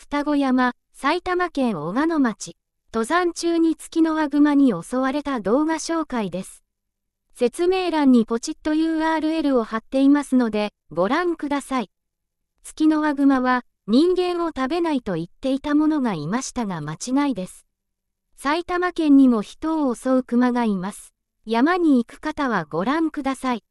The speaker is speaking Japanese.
双子山、埼玉県小鹿野町、登山中に月のワグマに襲われた動画紹介です。説明欄にポチッと URL を貼っていますので、ご覧ください。月のワグマは、人間を食べないと言っていたものがいましたが間違いです。埼玉県にも人を襲う熊がいます。山に行く方はご覧ください。